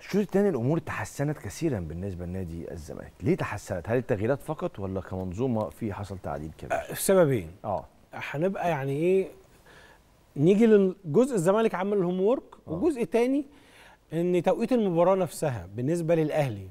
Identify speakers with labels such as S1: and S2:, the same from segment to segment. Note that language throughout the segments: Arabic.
S1: الشوط الثاني الامور تحسنت كثيرا بالنسبه لنادي الزمالك، ليه تحسنت؟ هل التغييرات فقط ولا كمنظومه في حصل تعديل كبير؟ أه، سببين اه هنبقى يعني ايه نيجي لجزء الزمالك عمل الهوم وورك وجزء تاني ان توقيت المباراه نفسها بالنسبه للاهلي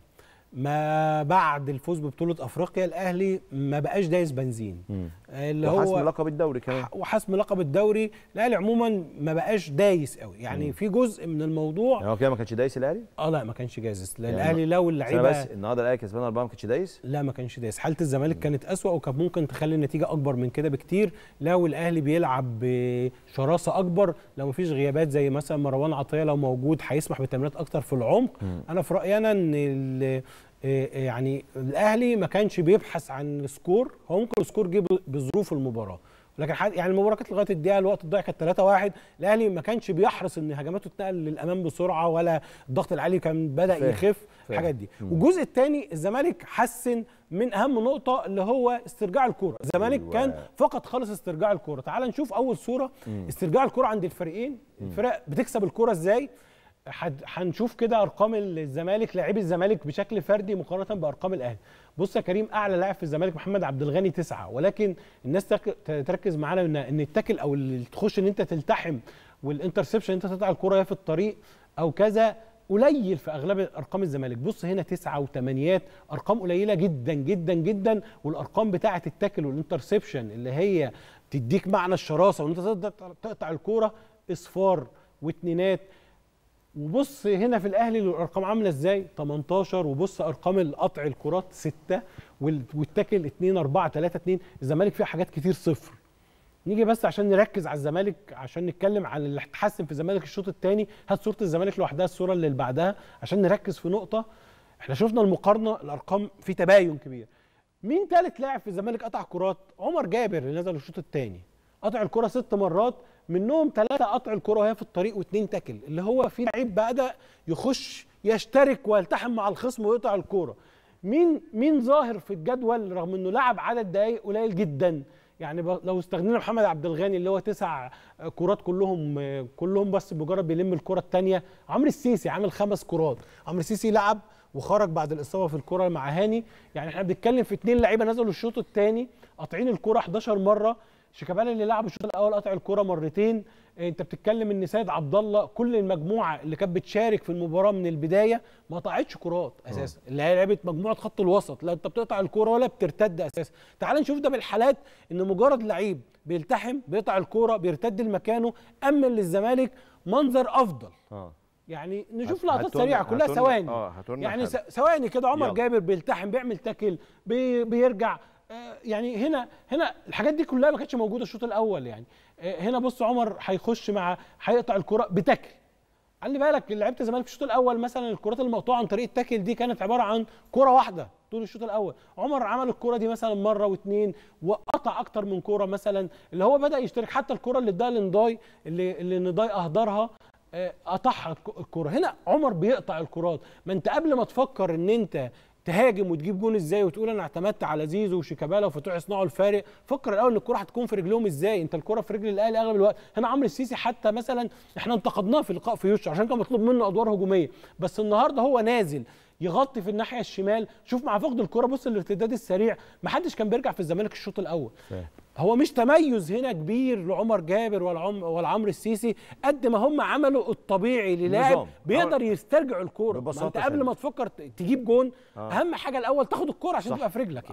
S1: ما بعد الفوز ببطوله افريقيا الاهلي ما بقاش دايس بنزين م. اللي هو وحسم لقب الدوري كمان وحسم لقب الدوري الاهلي عموما ما بقاش دايس قوي يعني مم. في جزء من الموضوع يعني هو كده ما كانش دايس الاهلي اه لا ما كانش جاهز يعني الاهلي لو اللعيبه بس النهارده الاهلي كسبان اربعه ما كانش دايس لا ما كانش دايس حاله الزمالك كانت اسوء وكان ممكن تخلي النتيجه اكبر من كده بكتير لو الاهلي بيلعب بشراسه اكبر لو ما فيش غيابات زي مثلا مروان عطيه لو موجود هيسمح بتمريرات اكتر في العمق مم. انا في رايي انا ان آه، آه، يعني الاهلي ما كانش بيبحث عن سكور هو ممكن السكور جه بظروف المباراه لكن يعني المباراه كانت لغايه الدقيقه الوقت الضايع كانت 3-1 الاهلي ما كانش بيحرص ان هجماته تتنقل للامام بسرعه ولا الضغط العالي كان بدا فيه. يخف الحاجات دي والجزء الثاني الزمالك حسن من اهم نقطه اللي هو استرجاع الكوره الزمالك أيوة. كان فقط خالص استرجاع الكوره تعال نشوف اول صوره مم. استرجاع الكوره عند الفريقين الفرق بتكسب الكوره ازاي هنشوف كده ارقام الزمالك لاعبي الزمالك بشكل فردي مقارنه بارقام الاهلي بص يا كريم اعلى لاعب في الزمالك محمد عبد الغني تسعه ولكن الناس تركز معانا ان ان التاكل او تخش ان انت تلتحم والانترسبشن انت تقطع الكره في الطريق او كذا قليل في اغلب ارقام الزمالك بص هنا تسعة وثمانيات ارقام قليله جدا جدا جدا والارقام بتاعه التاكل والانترسبشن اللي هي تديك معنى الشراسه وان انت تقطع الكوره اصفار واتنينات وبص هنا في الاهلي الارقام عامله ازاي 18 وبص ارقام القطع الكرات 6 والتاكل 2 4 3 2 الزمالك فيها حاجات كتير صفر نيجي بس عشان نركز على الزمالك عشان نتكلم عن اللي اتحسن في الزمالك الشوط الثاني هات صوره الزمالك لوحدها الصوره اللي بعدها عشان نركز في نقطه احنا شفنا المقارنه الارقام في تباين كبير مين ثالث لاعب في الزمالك قطع كرات عمر جابر اللي نزل الشوط الثاني قطع الكره ست مرات منهم ثلاثه قطع الكره وهي في الطريق واثنين تاكل اللي هو في لعيب بدا يخش يشترك ويلتحم مع الخصم ويقطع الكوره مين مين ظاهر في الجدول رغم انه لعب عدد دقائق قليل جدا يعني لو استغنينا محمد عبد الغني اللي هو تسع كرات كلهم كلهم بس مجرد بيلم الكره الثانيه عمرو السيسي عامل خمس كرات عمرو السيسي لعب وخرج بعد الاصابه في الكره مع هاني يعني احنا بنتكلم في اثنين لعيبه نزلوا الشوط الثاني قاطعين الكره 11 مره شيكابالا اللي لعب الشوط الاول قطع الكوره مرتين انت بتتكلم ان سيد عبد الله كل المجموعه اللي كانت بتشارك في المباراه من البدايه ما قطعتش كرات اساسا آه. اللي هي لعبت مجموعه خط الوسط لا انت بتقطع الكوره ولا بترتد اساسا تعال نشوف ده بالحالات ان مجرد لعيب بيلتحم بيقطع الكوره بيرتد لمكانه امن للزمالك منظر افضل أوه. يعني نشوف لقطات سريعه كلها ثواني آه، يعني ثواني كده عمر يلا. جابر بيلتحم بيعمل تاكل بي بيرجع يعني هنا هنا الحاجات دي كلها ما كانتش موجوده الشوط الاول يعني آه، هنا بص عمر هيخش مع هيقطع الكره بتاكل خلي بالك لعيبه الزمالك في الشوط الاول مثلا الكرات المقطوعه عن طريق التاكل دي كانت عباره عن كره واحده طول الشوط الاول عمر عمل الكره دي مثلا مره واثنين وقطع اكتر من كره مثلا اللي هو بدا يشترك حتى الكره اللي اداها لنداي اللي اللي نداي اهدرها آه، قطعها الكره هنا عمر بيقطع الكرات ما انت قبل ما تفكر ان انت تهاجم وتجيب جون ازاي وتقول انا اعتمدت على زيزو وشيكابالا وفتوح يصنعوا الفارق فكر الاول ان الكره هتكون في رجلهم ازاي انت الكره في رجل الاهلي اغلب الوقت هنا عمرو السيسي حتى مثلا احنا انتقدناه في لقاء في يوش عشان كان مطلوب منه ادوار هجوميه بس النهارده هو نازل يغطي في الناحيه الشمال شوف مع فقد الكره بص الارتداد السريع ما حدش كان بيرجع في الزمالك الشوط الاول هو مش تميز هنا كبير لعمر جابر ولا ولا عمرو السيسي قد ما هم عملوا الطبيعي للاعب بيقدر يسترجع الكوره انت قبل ما تفكر تجيب جون آه. اهم حاجه الاول تاخد الكوره عشان تبقى في رجلك